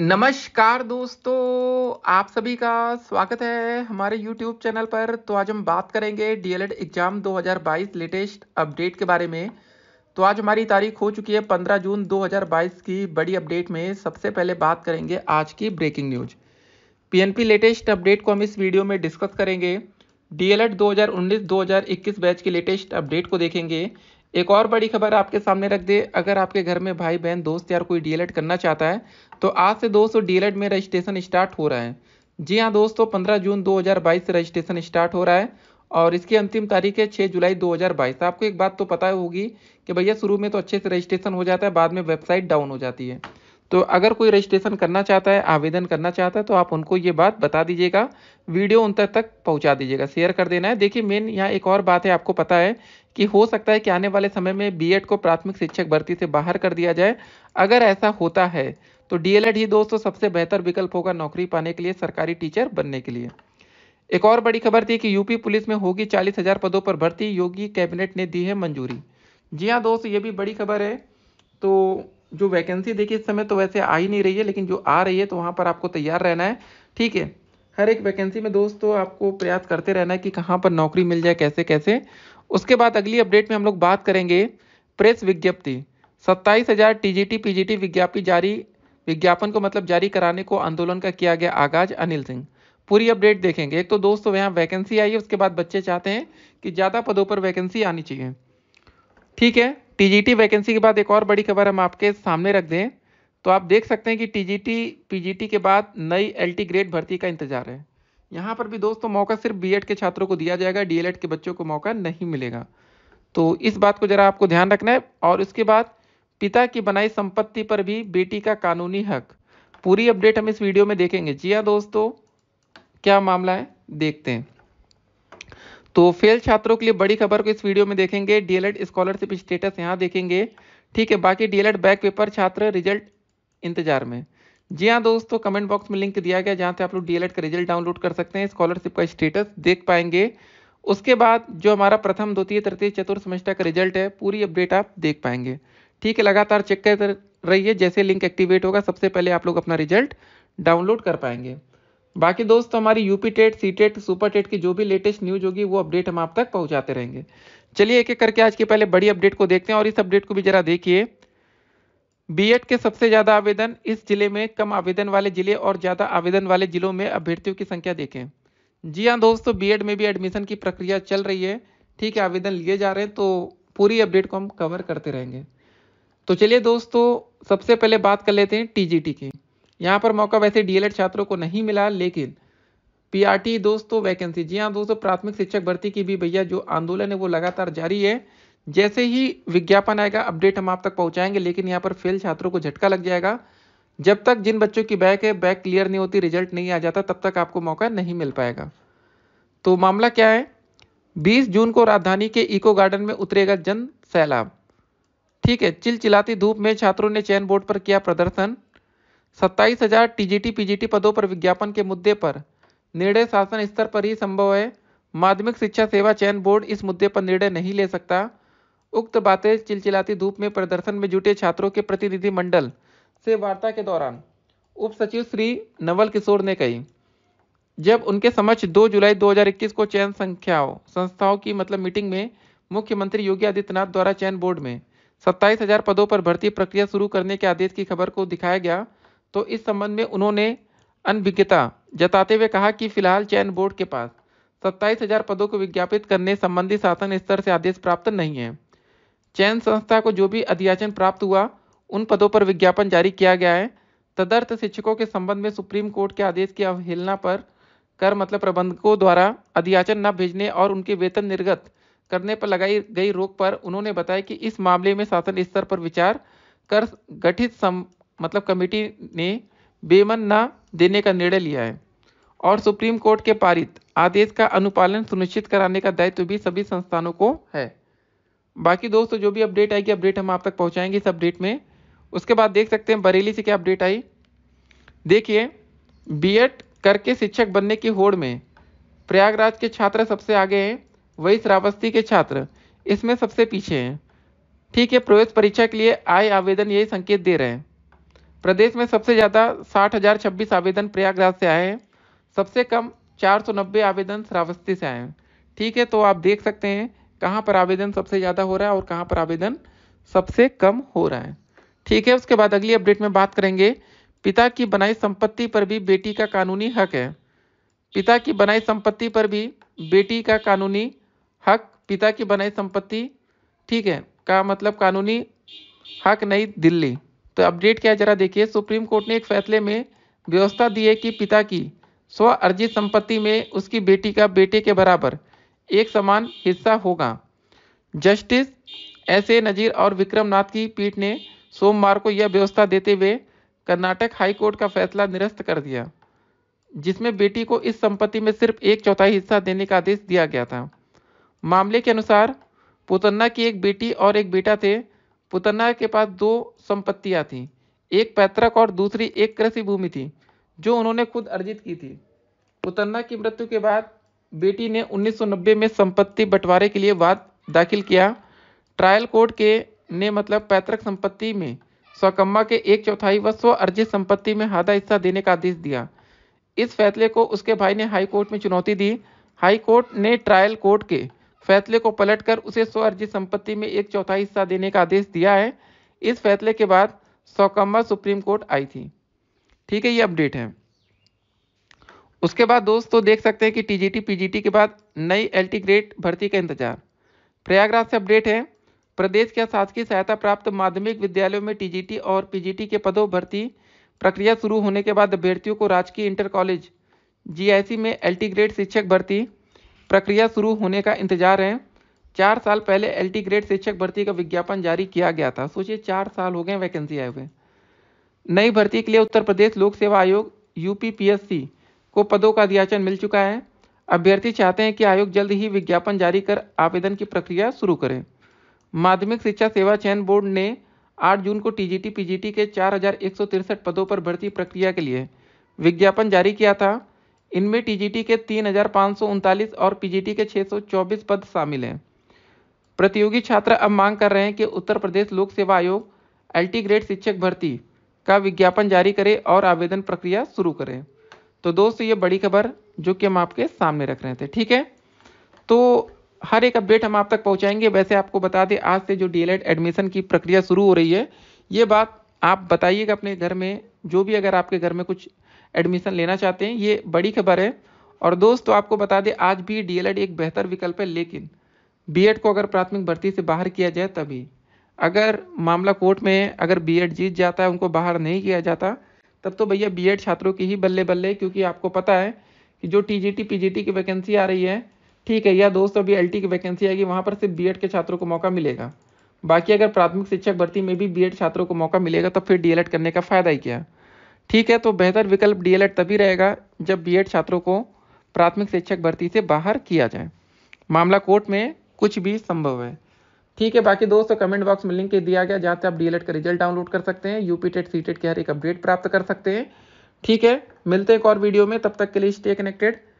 नमस्कार दोस्तों आप सभी का स्वागत है हमारे YouTube चैनल पर तो आज हम बात करेंगे डीएलएड एग्ज़ाम 2022 लेटेस्ट अपडेट के बारे में तो आज हमारी तारीख हो चुकी है 15 जून 2022 की बड़ी अपडेट में सबसे पहले बात करेंगे आज की breaking news PNP latest update को हम इस वीडियो में डिस्कस करेंगे डीएलएड 2019-2021 बैच के लेटेस्ट अपडेट को देखेंगे एक और बड़ी खबर आपके सामने रख दे अगर आपके घर में भाई बहन दोस्त यार कोई डीएलएड करना चाहता है तो आज से दोस्तों डीएलएड में रजिस्ट्रेशन स्टार्ट हो रहा है जी हाँ दोस्तों 15 जून 2022 से रजिस्ट्रेशन स्टार्ट हो रहा है और इसकी अंतिम तारीख है 6 जुलाई 2022 आपको एक बात तो पता होगी कि भैया शुरू में तो अच्छे से रजिस्ट्रेशन हो जाता है बाद में वेबसाइट डाउन हो जाती है तो अगर कोई रजिस्ट्रेशन करना चाहता है आवेदन करना चाहता है तो आप उनको ये बात बता दीजिएगा वीडियो उन तक तक पहुँचा दीजिएगा शेयर कर देना है देखिए मेन यहाँ एक और बात है आपको पता है कि हो सकता है कि आने वाले समय में बीएड को प्राथमिक शिक्षक भर्ती से बाहर कर दिया जाए अगर ऐसा होता है तो डीएलएड ही दोस्तों सबसे बेहतर विकल्प होगा नौकरी पाने के लिए सरकारी टीचर बनने के लिए एक और बड़ी खबर थी कि यूपी पुलिस में होगी चालीस हजार पदों पर भर्ती योगी कैबिनेट ने दी है मंजूरी जी हाँ दोस्त ये भी बड़ी खबर है तो जो वैकेंसी देखिए इस समय तो वैसे आ ही नहीं रही है लेकिन जो आ रही है तो वहाँ पर आपको तैयार रहना है ठीक है हर एक वैकेंसी में दोस्तों आपको प्रयास करते रहना है कि कहाँ पर नौकरी मिल जाए कैसे कैसे उसके बाद अगली अपडेट में हम लोग बात करेंगे प्रेस विज्ञप्ति सत्ताईस हज़ार टी पीजीटी विज्ञप्ति जारी विज्ञापन को मतलब जारी कराने को आंदोलन का किया गया आगाज अनिल सिंह पूरी अपडेट देखेंगे एक तो दोस्तों यहाँ वैकेंसी आई है उसके बाद बच्चे चाहते हैं कि ज़्यादा पदों पर वैकेंसी आनी चाहिए ठीक है टीजीटी वैकेंसी के बाद एक और बड़ी खबर हम आपके सामने रख दें तो आप देख सकते हैं कि टीजीटी पीजीटी के बाद नई एलटी ग्रेड भर्ती का इंतजार है यहाँ पर भी दोस्तों मौका सिर्फ बीएड के छात्रों को दिया जाएगा डीएलएड के बच्चों को मौका नहीं मिलेगा तो इस बात को जरा आपको ध्यान रखना है और उसके बाद पिता की बनाई संपत्ति पर भी बेटी का कानूनी हक पूरी अपडेट हम इस वीडियो में देखेंगे जी हाँ दोस्तों क्या मामला है देखते हैं तो फेल छात्रों के लिए बड़ी खबर को इस वीडियो में देखेंगे डीएलएड स्कॉलरशिप स्टेटस यहाँ देखेंगे ठीक है बाकी डीएलएड बैक पेपर छात्र रिजल्ट इंतजार में जी हाँ दोस्तों कमेंट बॉक्स में लिंक दिया गया जहाँ से आप लोग डीएलएड का रिजल्ट डाउनलोड कर सकते हैं स्कॉलरशिप का स्टेटस देख पाएंगे उसके बाद जो हमारा प्रथम द्वितीय तृतीय चतुर्थ सेमेस्टर का रिजल्ट है पूरी अपडेट आप देख पाएंगे ठीक है लगातार चेक कर रही है जैसे लिंक एक्टिवेट होगा सबसे पहले आप लोग अपना रिजल्ट डाउनलोड कर पाएंगे बाकी दोस्त हमारी UP TET C TET super TET की जो भी लेटेस्ट न्यूज होगी वो अपडेट हम आप तक पहुंचाते रहेंगे चलिए एक एक करके आज के पहले बड़ी अपडेट को देखते हैं और इस अपडेट को भी जरा देखिए बीएड के सबसे ज्यादा आवेदन इस जिले में कम आवेदन वाले जिले और ज्यादा आवेदन वाले जिलों में अभ्यर्थियों की संख्या देखें जी हाँ दोस्तों बीएड में भी एडमिशन की प्रक्रिया चल रही है ठीक है आवेदन लिए जा रहे हैं तो पूरी अपडेट को हम कवर करते रहेंगे तो चलिए दोस्तों सबसे पहले बात कर लेते हैं टीजीटी की यहाँ पर मौका वैसे डीएलएड छात्रों को नहीं मिला लेकिन पीआरटी दोस्तों तो वैकेंसी जी हाँ दोस्तों प्राथमिक शिक्षक भर्ती की भी भैया जो आंदोलन है वो लगातार जारी है जैसे ही विज्ञापन आएगा अपडेट हम आप तक पहुंचाएंगे लेकिन यहाँ पर फेल छात्रों को झटका लग जाएगा जब तक जिन बच्चों की बैक है बैक क्लियर नहीं होती रिजल्ट नहीं आ जाता तब तक आपको मौका नहीं मिल पाएगा तो मामला क्या है 20 जून को राजधानी के इको गार्डन में उतरेगा जन सैलाब ठीक है चिलचिलाती धूप में छात्रों ने चयन बोर्ड पर किया प्रदर्शन सत्ताईस हजार टीजीटी पीजीटी पदों पर विज्ञापन के मुद्दे पर निर्णय शासन स्तर पर ही संभव है माध्यमिक शिक्षा सेवा चयन बोर्ड इस मुद्दे पर निर्णय नहीं ले सकता उक्त बातें चिलचिलाती धूप में प्रदर्शन में जुटे छात्रों के प्रतिनिधि मंडल से वार्ता के दौरान उप सचिव श्री नवल किशोर ने कही जब उनके समक्ष 2 जुलाई 2021 को चयन संख्याओं संस्थाओं की मतलब मीटिंग में मुख्यमंत्री योगी आदित्यनाथ द्वारा चयन बोर्ड में सत्ताईस हजार पदों पर भर्ती प्रक्रिया शुरू करने के आदेश की खबर को दिखाया गया तो इस संबंध में उन्होंने अनभिज्ञता जताते हुए कहा कि फिलहाल चयन बोर्ड के पास सत्ताईस हजार पदों को विज्ञापित करने संबंधी शासन स्तर से आदेश प्राप्त नहीं है चयन संस्था को जो भी अध्याचन प्राप्त हुआ उन पदों पर विज्ञापन जारी किया गया है तदर्थ शिक्षकों के संबंध में सुप्रीम कोर्ट के आदेश की अवहेलना पर कर मतलब प्रबंधकों द्वारा अधियाचन न भेजने और उनके वेतन निर्गत करने पर लगाई गई रोक पर उन्होंने बताया कि इस मामले में शासन स्तर पर विचार कर गठित मतलब कमेटी ने बेमन न देने का निर्णय लिया है और सुप्रीम कोर्ट के पारित आदेश का अनुपालन सुनिश्चित कराने का दायित्व भी सभी संस्थानों को है बाकी दोस्तों जो भी अपडेट आएगी अपडेट हम आप तक पहुंचाएंगे इस अपडेट में उसके बाद देख सकते हैं बरेली से क्या अपडेट आई देखिए बीएड करके शिक्षक बनने की होड़ में प्रयागराज के छात्र सबसे आगे हैं वही श्रावस्ती के छात्र इसमें सबसे पीछे हैं ठीक है प्रवेश परीक्षा के लिए आए आवेदन यही संकेत दे रहे हैं प्रदेश में सबसे ज़्यादा साठ हजार छब्बीस आवेदन प्रयागराज से आए हैं सबसे कम चार सौ नब्बे आवेदन श्रावस्ती से आए हैं ठीक है तो आप देख सकते हैं कहाँ पर आवेदन सबसे ज़्यादा हो रहा है और कहाँ पर आवेदन सबसे कम हो रहा है ठीक है उसके बाद अगली अपडेट में बात करेंगे पिता की बनाई संपत्ति पर भी बेटी का कानूनी हक है पिता की बनाई संपत्ति पर भी बेटी का कानूनी हक पिता की बनाई संपत्ति ठीक है का मतलब कानूनी हक नई दिल्ली तो अपडेट क्या जरा देखिए सुप्रीम कोर्ट ने एक फैसले में व्यवस्था दी है कि पिता की स्व अर्जित संपत्ति में उसकी बेटी का बेटे के बराबर एक समान हिस्सा होगा जस्टिस एस ए नज़ीर और विक्रमनाथ की पीठ ने सोमवार को यह व्यवस्था देते हुए कर्नाटक हाई कोर्ट का फैसला निरस्त कर दिया जिसमें बेटी को इस संपत्ति में सिर्फ एक चौथाई हिस्सा देने का आदेश दिया गया था मामले के अनुसार पुतन्ना की एक बेटी और एक बेटा थे पुतना के पास दो संपत्तियां थीं एक पैतृक और दूसरी एक कृषि भूमि थी जो उन्होंने खुद अर्जित की थी पुतन्ना की मृत्यु के बाद बेटी ने 1990 में संपत्ति बंटवारे के लिए वाद दाखिल किया ट्रायल कोर्ट के ने मतलब पैतृक संपत्ति में स्वकम्मा के एक चौथाई व स्व अर्जित संपत्ति में आधा हिस्सा देने का आदेश दिया इस फैसले को उसके भाई ने हाई कोर्ट में चुनौती दी हाई कोर्ट ने ट्रायल कोर्ट के फैसले को पलटकर उसे स्वअर्जित संपत्ति में एक चौथाई हिस्सा देने का आदेश दिया है इस फैसले के बाद सौकम्बा सुप्रीम कोर्ट आई थी ठीक है ये अपडेट है उसके बाद दोस्तों तो देख सकते हैं कि टीजीटी पीजीटी के बाद नई एलटी ग्रेड भर्ती का इंतजार प्रयागराज से अपडेट है प्रदेश के शासकीय सहायता प्राप्त माध्यमिक विद्यालयों में टीजीटी और पीजीटी के पदों भर्ती प्रक्रिया शुरू होने के बाद अभ्यर्थियों को राजकीय इंटर कॉलेज जीआईसी में एलटी ग्रेड शिक्षक भर्ती प्रक्रिया शुरू होने का इंतजार है चार साल पहले एल ग्रेड शिक्षक भर्ती का विज्ञापन जारी किया गया था सोचिए चार साल हो गए वैकेंसी आए हुए नई भर्ती के लिए उत्तर प्रदेश लोक सेवा आयोग यूपीपीएससी को पदों का अधियाचन मिल चुका है अभ्यर्थी चाहते हैं कि आयोग जल्द ही विज्ञापन जारी कर आवेदन की प्रक्रिया शुरू करें माध्यमिक शिक्षा सेवा चयन बोर्ड ने 8 जून को टीजीटी पीजीटी के चार पदों पर भर्ती प्रक्रिया के लिए विज्ञापन जारी किया था इनमें टीजीटी के तीन और पीजीटी के 624 पद शामिल हैं प्रतियोगी छात्र अब मांग कर रहे हैं कि उत्तर प्रदेश लोक सेवा आयोग एल्टी ग्रेड शिक्षक भर्ती का विज्ञापन जारी करे और आवेदन प्रक्रिया शुरू करें तो दोस्तों ये बड़ी खबर जो कि हम आपके सामने रख रहे थे ठीक है तो हर एक अपडेट हम आप तक पहुंचाएंगे वैसे आपको बता दें आज से जो डी एडमिशन की प्रक्रिया शुरू हो रही है ये बात आप बताइएगा अपने घर में जो भी अगर आपके घर में कुछ एडमिशन लेना चाहते हैं ये बड़ी खबर है और दोस्तों आपको बता दें आज भी डीएलएड एक बेहतर विकल्प है लेकिन बीएड को अगर प्राथमिक भर्ती से बाहर किया जाए तभी अगर मामला कोर्ट में अगर बीएड जीत जाता है उनको बाहर नहीं किया जाता तब तो भैया बीएड छात्रों की ही बल्ले बल्ले क्योंकि आपको पता है कि जो टीजीटी पीजीटी की वैकेंसी आ रही है ठीक है या दोस्तों अभी एलटी की वैकेंसी आएगी वहाँ पर सिर्फ बीएड के छात्रों को मौका मिलेगा बाकी अगर प्राथमिक शिक्षक भर्ती में भी बीएड छात्रों को मौका मिलेगा तो फिर डीएलएड करने का फ़ायदा ही क्या ठीक है तो बेहतर विकल्प डीएलएड तभी रहेगा जब बीएड छात्रों को प्राथमिक शिक्षक भर्ती से बाहर किया जाए मामला कोर्ट में कुछ भी संभव है ठीक है बाकी दोस्तों कमेंट बॉक्स में लिंक दिया गया जहाँ से आप डीएलएड का रिजल्ट डाउनलोड कर सकते हैं यूपी टेट सी टेट के हर एक अपडेट प्राप्त कर सकते हैं ठीक है मिलते हैं एक और वीडियो में तब तक के लिए स्टे कनेक्टेड